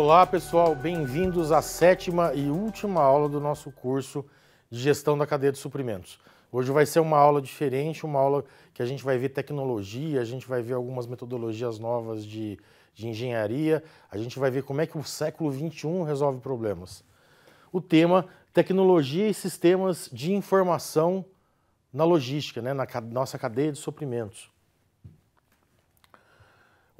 Olá, pessoal, bem-vindos à sétima e última aula do nosso curso de gestão da cadeia de suprimentos. Hoje vai ser uma aula diferente, uma aula que a gente vai ver tecnologia, a gente vai ver algumas metodologias novas de, de engenharia, a gente vai ver como é que o século XXI resolve problemas. O tema tecnologia e sistemas de informação na logística, né, na nossa cadeia de suprimentos.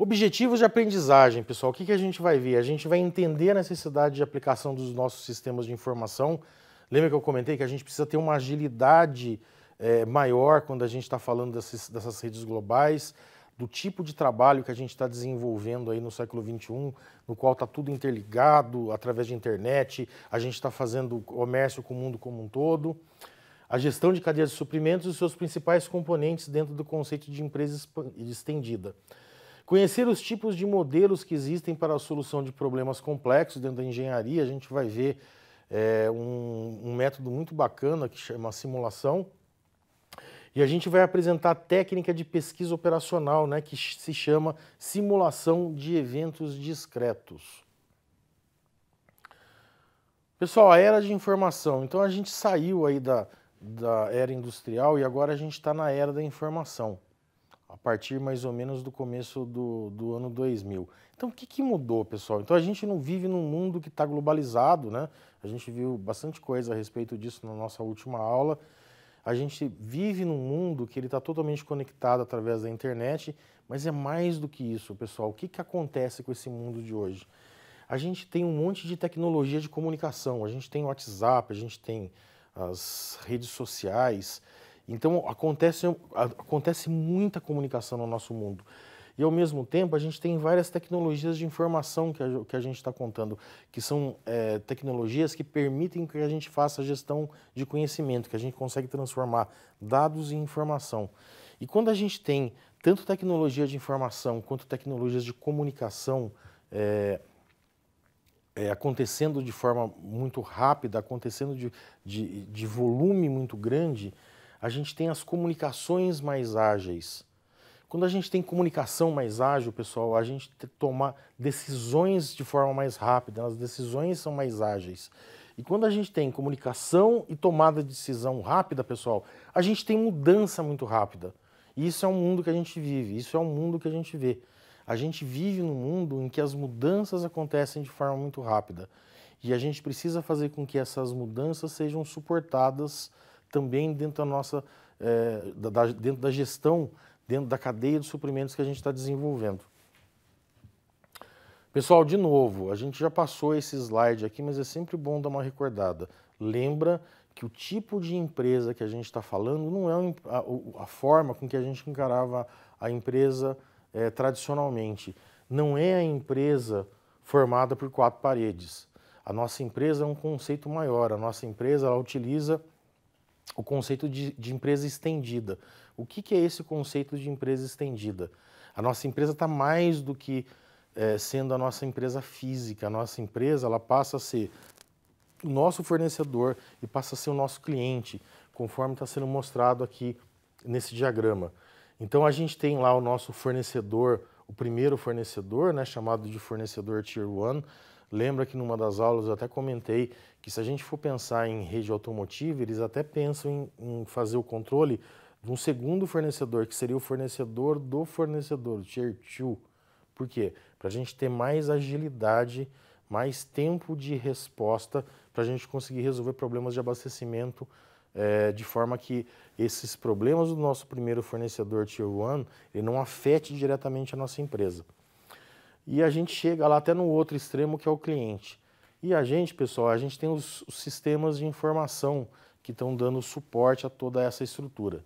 Objetivos de aprendizagem, pessoal. O que, que a gente vai ver? A gente vai entender a necessidade de aplicação dos nossos sistemas de informação. Lembra que eu comentei que a gente precisa ter uma agilidade é, maior quando a gente está falando dessas, dessas redes globais, do tipo de trabalho que a gente está desenvolvendo aí no século XXI, no qual está tudo interligado através de internet, a gente está fazendo comércio com o mundo como um todo. A gestão de cadeias de suprimentos e seus principais componentes dentro do conceito de empresa estendida. Conhecer os tipos de modelos que existem para a solução de problemas complexos dentro da engenharia, a gente vai ver é, um, um método muito bacana que chama simulação. E a gente vai apresentar a técnica de pesquisa operacional, né, que se chama simulação de eventos discretos. Pessoal, a era de informação. Então a gente saiu aí da, da era industrial e agora a gente está na era da informação a partir mais ou menos do começo do, do ano 2000. Então, o que, que mudou, pessoal? Então, a gente não vive num mundo que está globalizado, né? A gente viu bastante coisa a respeito disso na nossa última aula. A gente vive num mundo que ele está totalmente conectado através da internet, mas é mais do que isso, pessoal. O que, que acontece com esse mundo de hoje? A gente tem um monte de tecnologia de comunicação. A gente tem o WhatsApp, a gente tem as redes sociais, então acontece, acontece muita comunicação no nosso mundo. E ao mesmo tempo a gente tem várias tecnologias de informação que a, que a gente está contando, que são é, tecnologias que permitem que a gente faça a gestão de conhecimento, que a gente consegue transformar dados em informação. E quando a gente tem tanto tecnologia de informação quanto tecnologias de comunicação é, é, acontecendo de forma muito rápida, acontecendo de, de, de volume muito grande, a gente tem as comunicações mais ágeis. Quando a gente tem comunicação mais ágil, pessoal, a gente toma decisões de forma mais rápida, as decisões são mais ágeis. E quando a gente tem comunicação e tomada de decisão rápida, pessoal, a gente tem mudança muito rápida. E isso é um mundo que a gente vive, isso é um mundo que a gente vê. A gente vive num mundo em que as mudanças acontecem de forma muito rápida. E a gente precisa fazer com que essas mudanças sejam suportadas também dentro da nossa, é, da, dentro da gestão, dentro da cadeia de suprimentos que a gente está desenvolvendo. Pessoal, de novo, a gente já passou esse slide aqui, mas é sempre bom dar uma recordada. Lembra que o tipo de empresa que a gente está falando não é a, a, forma com que a gente encarava a empresa é, tradicionalmente. Não é a empresa formada por quatro paredes. A nossa empresa é um conceito maior. A nossa empresa ela utiliza o conceito de, de empresa estendida. O que, que, é esse conceito de empresa estendida? A nossa empresa está mais do que é, sendo a nossa empresa física. A nossa empresa ela passa a ser o nosso fornecedor e passa a ser o nosso cliente, conforme está sendo mostrado aqui nesse diagrama. Então a gente tem lá o nosso fornecedor, o primeiro fornecedor, né, chamado de fornecedor Tier 1, Lembra que numa das aulas eu até comentei que se a gente for pensar em rede automotiva, eles até pensam em, em fazer o controle de um segundo fornecedor, que seria o fornecedor do fornecedor, o tier 2. Por quê? Para a gente ter mais agilidade, mais tempo de resposta, para a gente conseguir resolver problemas de abastecimento é, de forma que esses problemas do nosso primeiro fornecedor Tier 1 ele não afete diretamente a nossa empresa e a gente chega lá até no outro extremo que é o cliente. E a gente, pessoal, a gente tem os, os sistemas de informação que estão dando suporte a toda essa estrutura.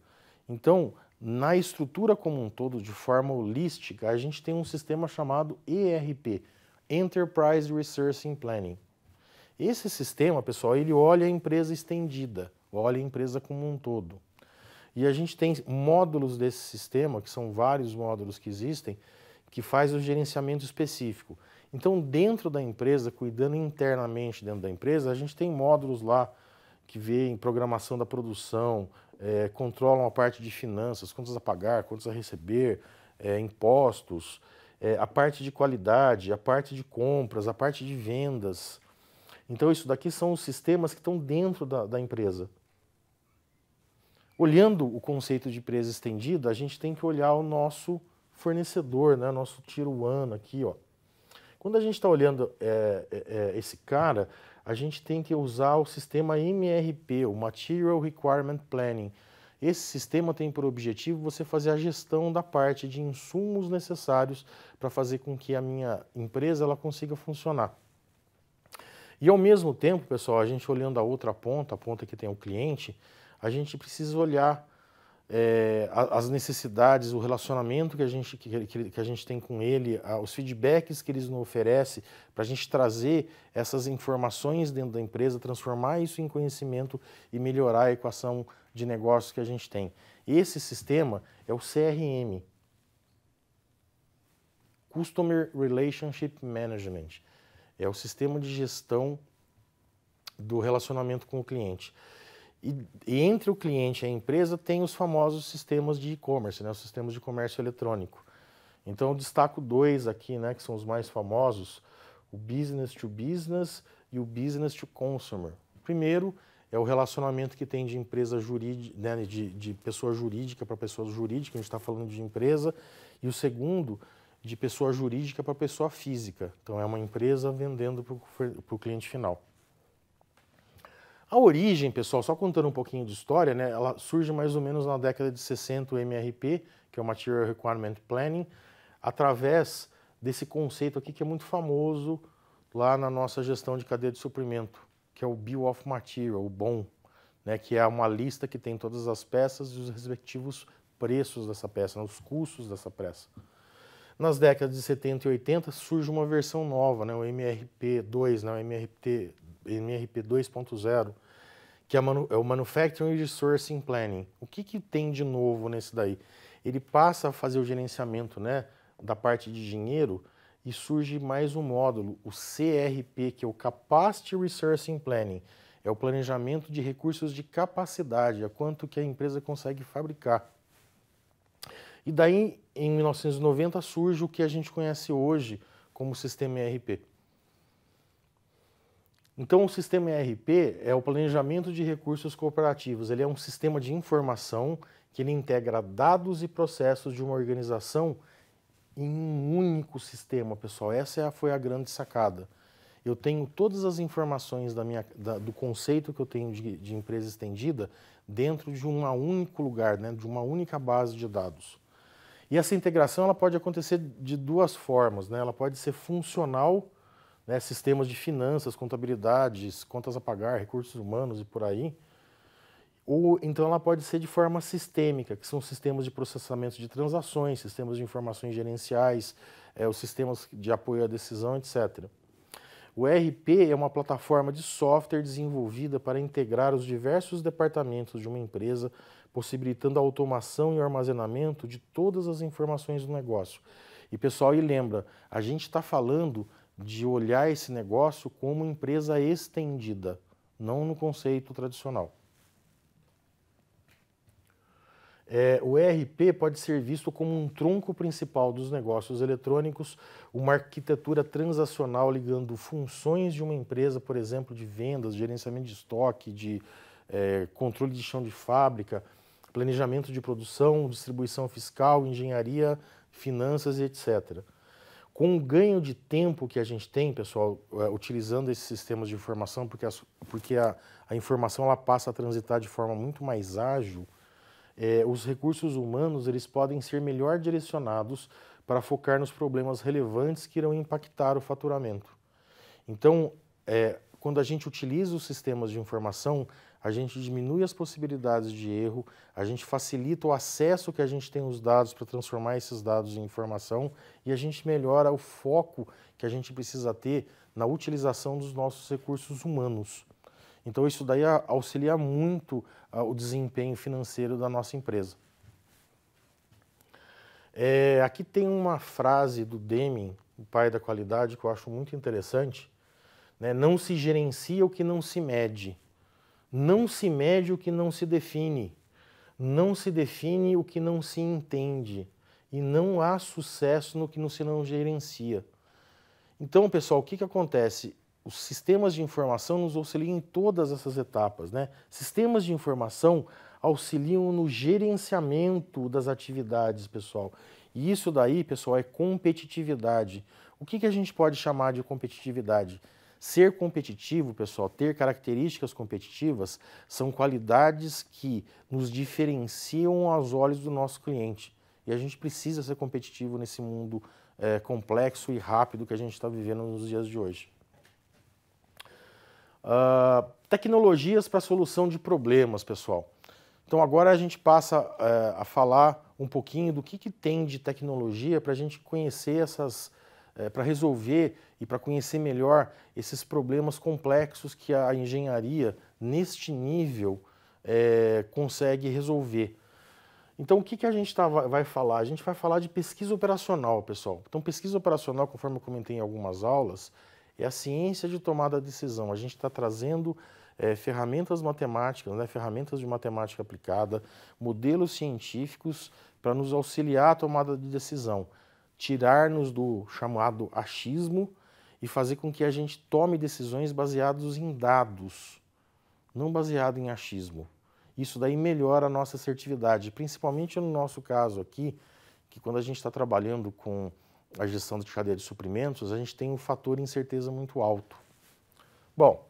Então, na estrutura como um todo, de forma holística, a gente tem um sistema chamado ERP, Enterprise Resourcing Planning. Esse sistema, pessoal, ele olha a empresa estendida, olha a empresa como um todo. E a gente tem módulos desse sistema, que são vários módulos que existem, que faz o gerenciamento específico. Então, dentro da empresa, cuidando internamente dentro da empresa, a gente tem módulos lá que veem programação da produção, é, controlam a parte de finanças, quantos a pagar, quantos a receber, é, impostos, é, a parte de qualidade, a parte de compras, a parte de vendas. Então, isso daqui são os sistemas que estão dentro da, da empresa. Olhando o conceito de empresa estendida, a gente tem que olhar o nosso fornecedor, né? Nosso tiro ano aqui, ó. Quando a gente está olhando é, é, é, esse cara, a gente tem que usar o sistema MRP, o Material Requirement Planning. Esse sistema tem por objetivo você fazer a gestão da parte de insumos necessários para fazer com que a minha empresa ela consiga funcionar. E ao mesmo tempo, pessoal, a gente olhando a outra ponta, a ponta que tem o cliente, a gente precisa olhar é, as necessidades, o relacionamento que a gente, que, que a gente tem com ele, os feedbacks que eles nos oferecem, para a gente trazer essas informações dentro da empresa, transformar isso em conhecimento e melhorar a equação de negócios que a gente tem. Esse sistema é o CRM Customer Relationship Management é o sistema de gestão do relacionamento com o cliente. E, e, entre o cliente e a empresa tem os famosos sistemas de e-commerce, né, os sistemas de comércio eletrônico. Então eu destaco dois aqui, né, que são os mais famosos, o business to business e o business to consumer. O primeiro é o relacionamento que tem de empresa jurídica, né, de, de pessoa jurídica para pessoa jurídica, a gente está falando de empresa, e o segundo de pessoa jurídica para pessoa física. Então é uma empresa vendendo para o cliente final. A origem, pessoal, só contando um pouquinho de história, né, ela surge mais ou menos na década de 60, o MRP, que é o Material Requirement Planning, através desse conceito aqui que é muito famoso lá na nossa gestão de cadeia de suprimento, que é o Bill of Material, o BOM, né, que é uma lista que tem todas as peças e os respectivos preços dessa peça, né, os custos dessa peça. Nas décadas de 70 e 80 surge uma versão nova, né, o MRP2, né, o MRP MRP 2.0, que é, é, o Manufacturing Resourcing Planning. O que, que tem de novo nesse daí? Ele passa a fazer o gerenciamento né, da parte de dinheiro e surge mais um módulo, o CRP, que é o Capacity Resourcing Planning. É o planejamento de recursos de capacidade, a é quanto que a empresa consegue fabricar. E daí, em 1990, surge o que a gente conhece hoje como sistema ERP. Então, o sistema ERP é o planejamento de recursos cooperativos. Ele é um sistema de informação que ele integra dados e processos de uma organização em um único sistema, pessoal. Essa é foi a grande sacada. Eu tenho todas as informações da minha, da, do conceito que eu tenho de, de empresa estendida dentro de um único lugar, né, de uma única base de dados. E essa integração ela pode acontecer de duas formas. Né? Ela pode ser funcional né, sistemas de finanças, contabilidades, contas a pagar, recursos humanos e por aí. Ou então ela pode ser de forma sistêmica, que são sistemas de processamento de transações, sistemas de informações gerenciais, é, os sistemas de apoio à decisão, etc. O ERP é uma plataforma de software desenvolvida para integrar os diversos departamentos de uma empresa, possibilitando a automação e o armazenamento de todas as informações do negócio. E pessoal, e lembra, a gente está falando de olhar esse negócio como empresa estendida, não no conceito tradicional. É, o ERP pode ser visto como um tronco principal dos negócios eletrônicos, uma arquitetura transacional ligando funções de uma empresa, por exemplo, de vendas, gerenciamento de estoque, de é, controle de chão de fábrica, planejamento de produção, distribuição fiscal, engenharia, finanças e etc com o ganho de tempo que a gente tem, pessoal, é, utilizando esses sistemas de informação, porque, a, porque a, a informação ela passa a transitar de forma muito mais ágil, é, os recursos humanos eles podem ser melhor direcionados para focar nos problemas relevantes que irão impactar o faturamento. Então, é, quando a gente utiliza os sistemas de informação, a gente diminui as possibilidades de erro, a gente facilita o acesso que a gente tem aos dados para transformar esses dados em informação e a gente melhora o foco que a gente precisa ter na utilização dos nossos recursos humanos. Então isso daí auxilia muito ah, o desempenho financeiro da nossa empresa. É, aqui tem uma frase do Deming, o pai da qualidade, que eu acho muito interessante. Né? Não se gerencia o que não se mede. Não se mede o que não se define, não se define o que não se entende, e não há sucesso no que não se não gerencia. Então, pessoal, o que, que acontece? Os sistemas de informação nos auxiliam em todas essas etapas, né? Sistemas de informação auxiliam no gerenciamento das atividades, pessoal. E isso daí, pessoal, é competitividade. O que, que a gente pode chamar de competitividade? Ser competitivo, pessoal, ter características competitivas, são qualidades que nos diferenciam aos olhos do nosso cliente. E a gente precisa ser competitivo nesse mundo é, complexo e rápido que a gente está vivendo nos dias de hoje. Uh, tecnologias para solução de problemas, pessoal. Então agora a gente passa uh, a falar um pouquinho do que, que tem de tecnologia para a gente conhecer essas é, eh, para resolver e para conhecer melhor esses problemas complexos que a engenharia, neste nível, é, consegue resolver. Então, o que, que a gente tá, vai falar? A gente vai falar de pesquisa operacional, pessoal. Então, pesquisa operacional, conforme eu comentei em algumas aulas, é a ciência de tomada de decisão. A gente está trazendo é, ferramentas matemáticas, né, ferramentas de matemática aplicada, modelos científicos para nos auxiliar a tomada de decisão tirar-nos do chamado achismo e fazer com que a gente tome decisões baseadas em dados, não baseado em achismo. Isso daí melhora a nossa assertividade, principalmente no nosso caso aqui, que quando a gente está trabalhando com a gestão de cadeia de suprimentos, a gente tem um fator incerteza muito alto. Bom,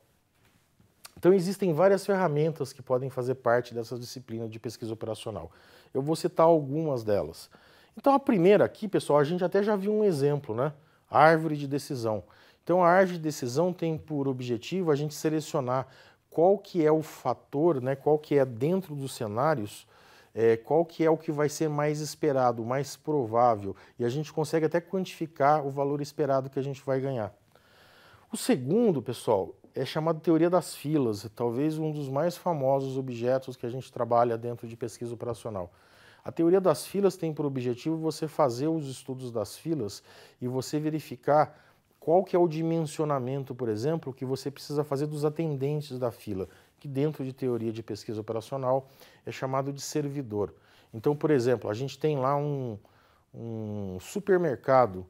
então existem várias ferramentas que podem fazer parte dessa disciplina de pesquisa operacional. Eu vou citar algumas delas. Então a primeira aqui, pessoal, a gente até já viu um exemplo, né? Árvore de decisão. Então a árvore de decisão tem por objetivo a gente selecionar qual que é o fator, né? Qual que é dentro dos cenários, é, qual que é o que vai ser mais esperado, mais provável, e a gente consegue até quantificar o valor esperado que a gente vai ganhar. O segundo, pessoal, é chamado teoria das filas, talvez um dos mais famosos objetos que a gente trabalha dentro de pesquisa operacional. A teoria das filas tem por objetivo você fazer os estudos das filas e você verificar qual que é o dimensionamento, por exemplo, que você precisa fazer dos atendentes da fila, que dentro de teoria de pesquisa operacional é chamado de servidor. Então, por exemplo, a gente tem lá um, um supermercado.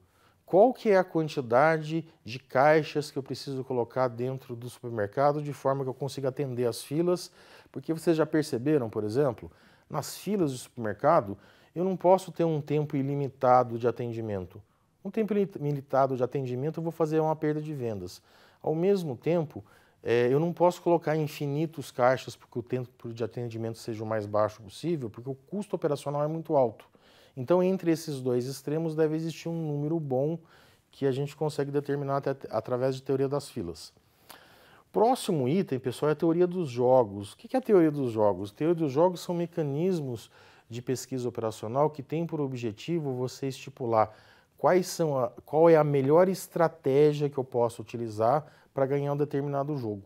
Qual que é a quantidade de caixas que eu preciso colocar dentro do supermercado de forma que eu consiga atender as filas? Porque vocês já perceberam, por exemplo, nas filas do supermercado, eu não posso ter um tempo ilimitado de atendimento. Um tempo ilimitado de atendimento eu vou fazer uma perda de vendas. Ao mesmo tempo, é, eu não posso colocar infinitos caixas porque o tempo de atendimento seja o mais baixo possível, porque o custo operacional é muito alto. Então, entre esses dois extremos deve existir um número bom que a gente consegue determinar até, através de teoria das filas. Próximo item, pessoal, é a teoria dos jogos. O que é a teoria dos jogos? A teoria dos jogos são mecanismos de pesquisa operacional que tem por objetivo você estipular quais são a, qual é a melhor estratégia que eu posso utilizar para ganhar um determinado jogo.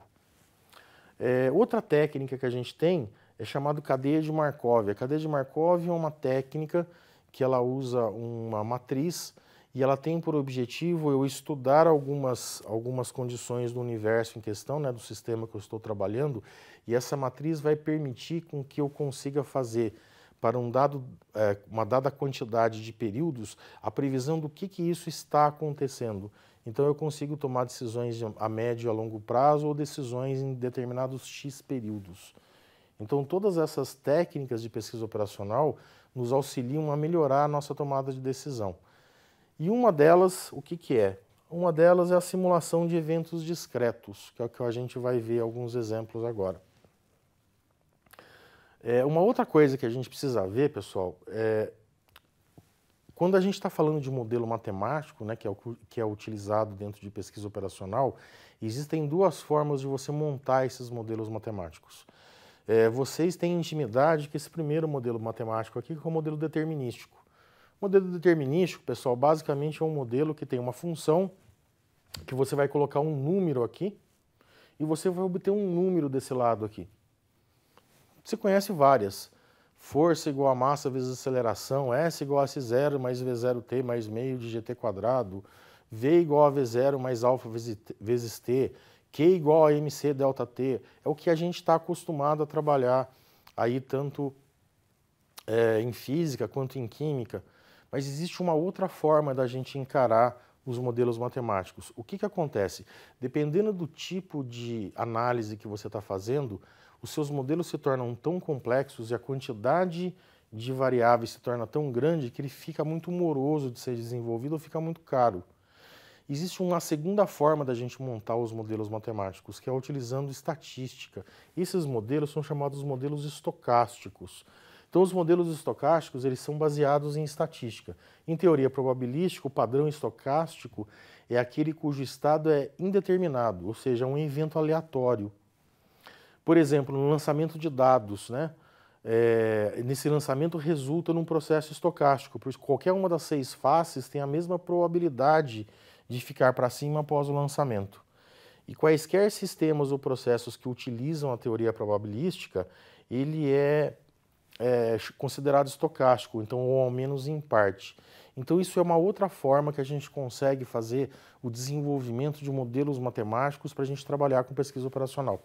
É, outra técnica que a gente tem é chamada cadeia de Markov. A cadeia de Markov é uma técnica que ela usa uma matriz e ela tem por objetivo eu estudar algumas, algumas condições do universo em questão, né, do sistema que eu estou trabalhando, e essa matriz vai permitir com que eu consiga fazer para um dado, é, uma dada quantidade de períodos a previsão do que, que isso está acontecendo. Então eu consigo tomar decisões a médio e a longo prazo ou decisões em determinados X períodos. Então todas essas técnicas de pesquisa operacional nos auxiliam a melhorar a nossa tomada de decisão. E uma delas, o que, que é? Uma delas é a simulação de eventos discretos, que é o que a gente vai ver alguns exemplos agora. É, uma outra coisa que a gente precisa ver, pessoal, é quando a gente está falando de modelo matemático, né, que, é o, que é utilizado dentro de pesquisa operacional, existem duas formas de você montar esses modelos matemáticos. É, vocês têm intimidade que esse primeiro modelo matemático aqui, que é o modelo determinístico. O modelo determinístico, pessoal, basicamente é um modelo que tem uma função que você vai colocar um número aqui e você vai obter um número desse lado aqui. Você conhece várias. Força igual a massa vezes aceleração, S igual a S0 mais V0T mais meio de GT quadrado, V igual a V0 mais alfa vezes T, Q igual a MC delta T. É o que a gente está acostumado a trabalhar aí tanto é, em física quanto em química. Mas existe uma outra forma da gente encarar os modelos matemáticos. O que, que acontece? Dependendo do tipo de análise que você está fazendo, os seus modelos se tornam tão complexos e a quantidade de variáveis se torna tão grande que ele fica muito moroso de ser desenvolvido ou fica muito caro. Existe uma segunda forma da gente montar os modelos matemáticos, que é utilizando estatística. Esses modelos são chamados modelos estocásticos. Então, os modelos estocásticos eles são baseados em estatística. Em teoria probabilística, o padrão estocástico é aquele cujo estado é indeterminado, ou seja, um evento aleatório. Por exemplo, no lançamento de dados, né? É, nesse lançamento resulta num processo estocástico, pois qualquer uma das seis faces tem a mesma probabilidade de ficar para cima após o lançamento. E quaisquer sistemas ou processos que utilizam a teoria probabilística, ele é é considerado estocástico, então, ou ao menos em parte. Então, isso é uma outra forma que a gente consegue fazer o desenvolvimento de modelos matemáticos para a gente trabalhar com pesquisa operacional.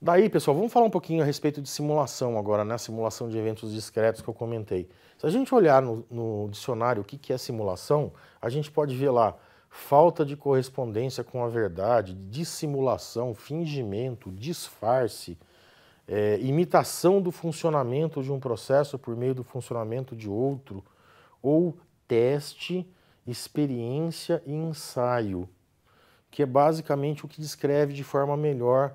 Daí, pessoal, vamos falar um pouquinho a respeito de simulação agora, né? Simulação de eventos discretos que eu comentei. Se a gente olhar no, no dicionário o que, que é simulação, a gente pode ver lá falta de correspondência com a verdade, dissimulação, fingimento, disfarce, é, imitação do funcionamento de um processo por meio do funcionamento de outro, ou teste, experiência e ensaio, que é basicamente o que descreve de forma melhor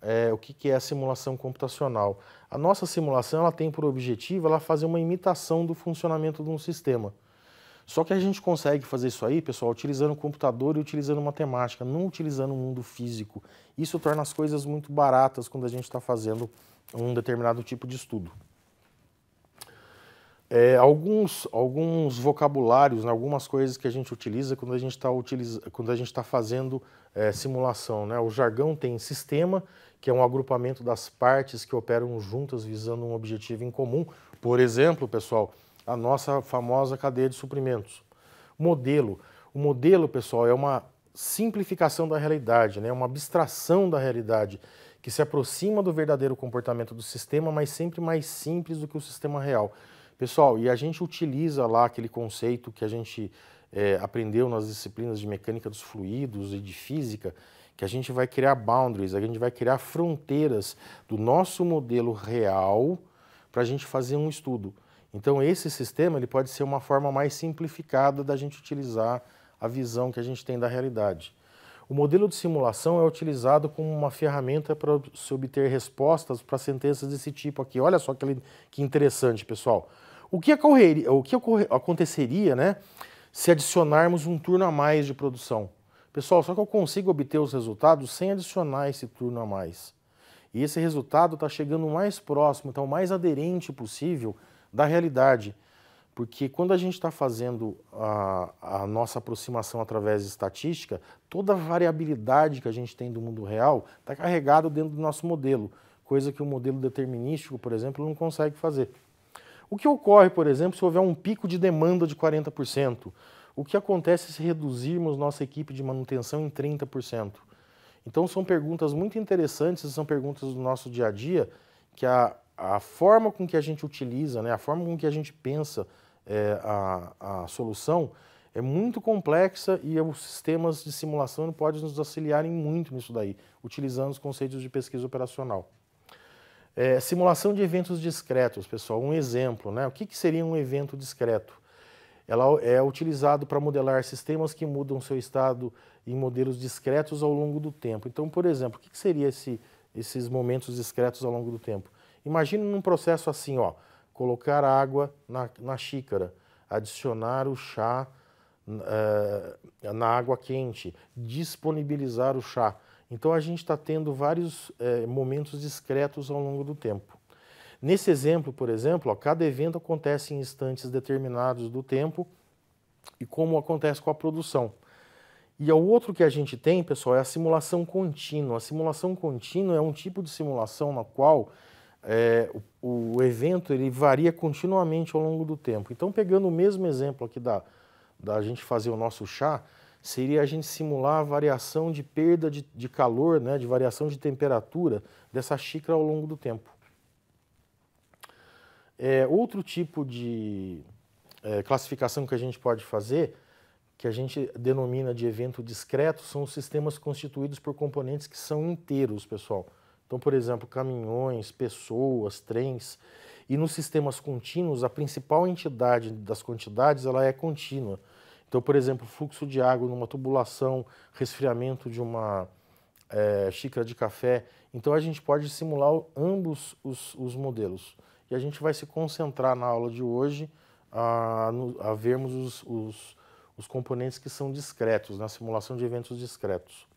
é, o que, que, é a simulação computacional. A nossa simulação ela tem por objetivo ela fazer uma imitação do funcionamento de um sistema. Só que a gente consegue fazer isso aí, pessoal, utilizando o computador e utilizando matemática, não utilizando o mundo físico. Isso torna as coisas muito baratas quando a gente está fazendo um determinado tipo de estudo. É, alguns, alguns vocabulários, né, algumas coisas que a gente utiliza quando a gente está tá fazendo é, simulação, né? O jargão tem sistema, que é um agrupamento das partes que operam juntas visando um objetivo em comum. Por exemplo, pessoal, a nossa famosa cadeia de suprimentos. Modelo. O modelo, pessoal, é uma simplificação da realidade, né? uma abstração da realidade que se aproxima do verdadeiro comportamento do sistema, mas sempre mais simples do que o sistema real. Pessoal, e a gente utiliza lá aquele conceito que a gente é, aprendeu nas disciplinas de mecânica dos fluidos e de física, que a gente vai criar boundaries, a gente vai criar fronteiras do nosso modelo real para a gente fazer um estudo. Então esse sistema ele pode ser uma forma mais simplificada da gente utilizar a visão que a gente tem da realidade. O modelo de simulação é utilizado como uma ferramenta para se obter respostas para sentenças desse tipo aqui. Olha só que, que interessante, pessoal. O que, ocorreria, o que ocorre, aconteceria né, se adicionarmos um turno a mais de produção? Pessoal, só que eu consigo obter os resultados sem adicionar esse turno a mais. E esse resultado está chegando o mais próximo, então o mais aderente possível da realidade. Porque quando a gente está fazendo a, a, nossa aproximação através de estatística, toda a variabilidade que a gente tem do mundo real está carregada dentro do nosso modelo, coisa que o modelo determinístico, por exemplo, não consegue fazer. O que ocorre, por exemplo, se houver um pico de demanda de 40%? O que acontece se reduzirmos nossa equipe de manutenção em 30%? Então são perguntas muito interessantes, são perguntas do nosso dia a dia que a a forma com que a gente utiliza, né, a forma com que a gente pensa é, a, a solução é muito complexa e os sistemas de simulação podem nos auxiliarem muito nisso daí, utilizando os conceitos de pesquisa operacional. É, simulação de eventos discretos, pessoal, um exemplo, né? O que, que seria um evento discreto? Ela é utilizado para modelar sistemas que mudam seu estado em modelos discretos ao longo do tempo. Então, por exemplo, o que, que seria esse, esses momentos discretos ao longo do tempo? Imagina num processo assim, ó, colocar água na, na xícara, adicionar o chá uh, na água quente, disponibilizar o chá. Então a gente está tendo vários uh, momentos discretos ao longo do tempo. Nesse exemplo, por exemplo, ó, cada evento acontece em instantes determinados do tempo e como acontece com a produção. E o outro que a gente tem, pessoal, é a simulação contínua. A simulação contínua é um tipo de simulação na qual é, o, o, evento ele varia continuamente ao longo do tempo. Então, pegando o mesmo exemplo aqui da, da gente fazer o nosso chá, seria a gente simular a variação de perda de, de calor, né, de variação de temperatura dessa xícara ao longo do tempo. É, outro tipo de é, classificação que a gente pode fazer, que a gente denomina de evento discreto, são os sistemas constituídos por componentes que são inteiros, pessoal. Então, por exemplo, caminhões, pessoas, trens. E nos sistemas contínuos, a principal entidade das quantidades ela é contínua. Então, por exemplo, fluxo de água numa tubulação, resfriamento de uma é, xícara de café. Então, a gente pode simular ambos os, os, modelos. E a gente vai se concentrar na aula de hoje a, a vermos os, os, os componentes que são discretos, na né? simulação de eventos discretos.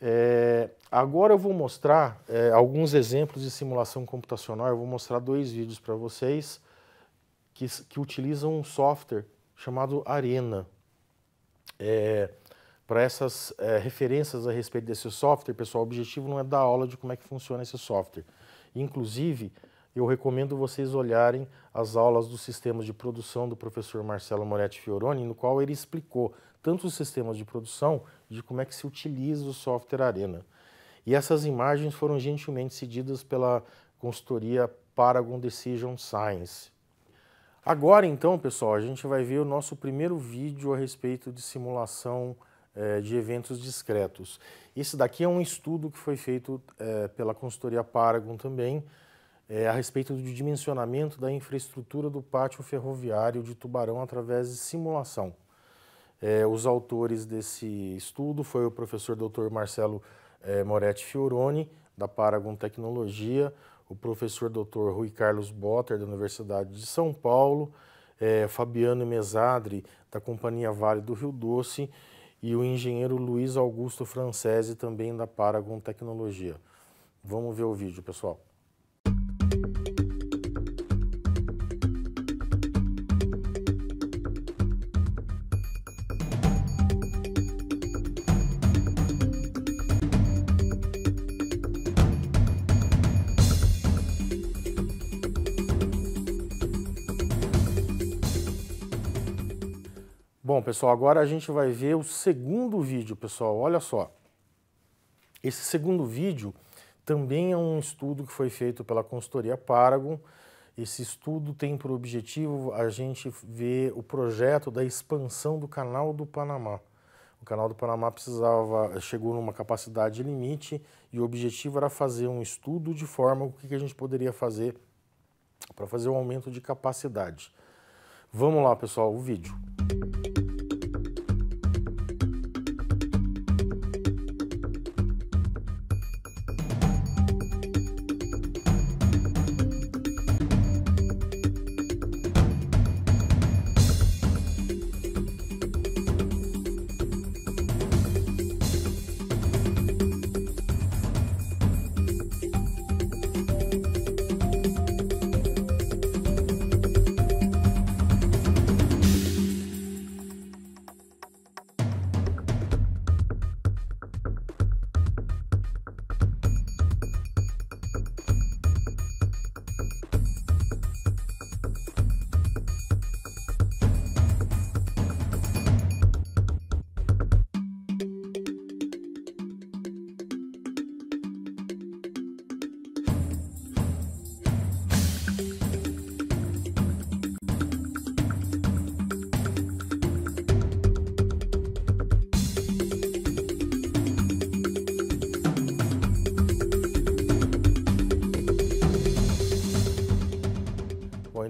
É, agora eu vou mostrar é, alguns exemplos de simulação computacional. Eu vou mostrar dois vídeos para vocês que, que utilizam um software chamado Arena. É, para essas é, referências a respeito desse software, pessoal, o objetivo não é dar aula de como é que funciona esse software. Inclusive, eu recomendo vocês olharem as aulas dos sistemas de produção do professor Marcelo Moretti Fioroni, no qual ele explicou tanto os sistemas de produção de como é que se utiliza o software Arena. E essas imagens foram gentilmente cedidas pela consultoria Paragon Decision Science. Agora então, pessoal, a gente vai ver o nosso primeiro vídeo a respeito de simulação eh, de eventos discretos. Esse daqui é um estudo que foi feito eh, pela consultoria Paragon também, eh, a respeito do dimensionamento da infraestrutura do pátio ferroviário de Tubarão através de simulação. É, os autores desse estudo foi o professor Dr. Marcelo é, Moretti Fioroni, da Paragon Tecnologia, o professor Dr. Rui Carlos Botter, da Universidade de São Paulo, é, Fabiano Mesadri, da Companhia Vale do Rio Doce, e o engenheiro Luiz Augusto Francese, também da Paragon Tecnologia. Vamos ver o vídeo, pessoal. Bom, pessoal, agora a gente vai ver o segundo vídeo, pessoal. Olha só. Esse segundo vídeo também é um estudo que foi feito pela consultoria Paragon. Esse estudo tem por objetivo a gente ver o projeto da expansão do Canal do Panamá. O Canal do Panamá precisava chegou numa capacidade limite e o objetivo era fazer um estudo de forma o que a gente poderia fazer para fazer um aumento de capacidade. Vamos lá, pessoal, o vídeo.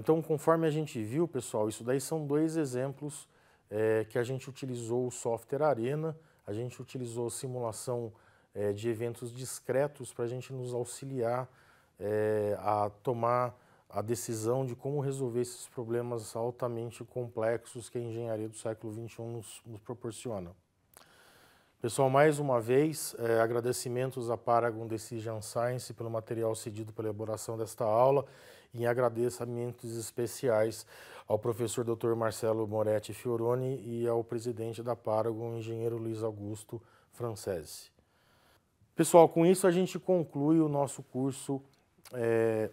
Então, conforme a gente viu, pessoal, isso daí são dois exemplos é, que a gente utilizou o software Arena, a gente utilizou simulação é, de eventos discretos para a gente nos auxiliar é, a tomar a decisão de como resolver esses problemas altamente complexos que a engenharia do século XXI nos, nos proporciona. Pessoal, mais uma vez, é, agradecimentos à Paragon Decision Science pelo material cedido para a elaboração desta aula em agradecimentos especiais ao professor Dr. Marcelo Moretti Fioroni e ao presidente da Paragon, engenheiro Luiz Augusto Francese. Pessoal, com isso a gente conclui o nosso curso é,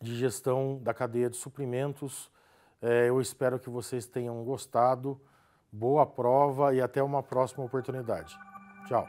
de gestão da cadeia de suprimentos. É, eu espero que vocês tenham gostado. Boa prova e até uma próxima oportunidade. Tchau.